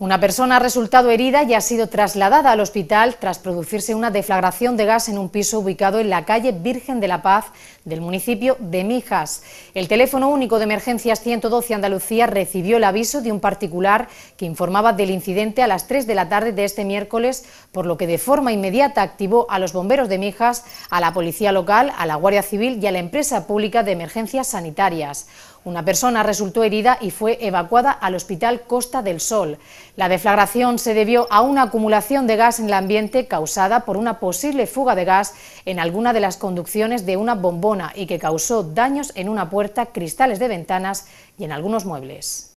Una persona ha resultado herida y ha sido trasladada al hospital tras producirse una deflagración de gas en un piso ubicado en la calle Virgen de la Paz del municipio de Mijas. El teléfono único de emergencias 112 Andalucía recibió el aviso de un particular que informaba del incidente a las 3 de la tarde de este miércoles, por lo que de forma inmediata activó a los bomberos de Mijas, a la policía local, a la Guardia Civil y a la empresa pública de emergencias sanitarias. Una persona resultó herida y fue evacuada al Hospital Costa del Sol. La deflagración se debió a una acumulación de gas en el ambiente causada por una posible fuga de gas en alguna de las conducciones de una bombona y que causó daños en una puerta, cristales de ventanas y en algunos muebles.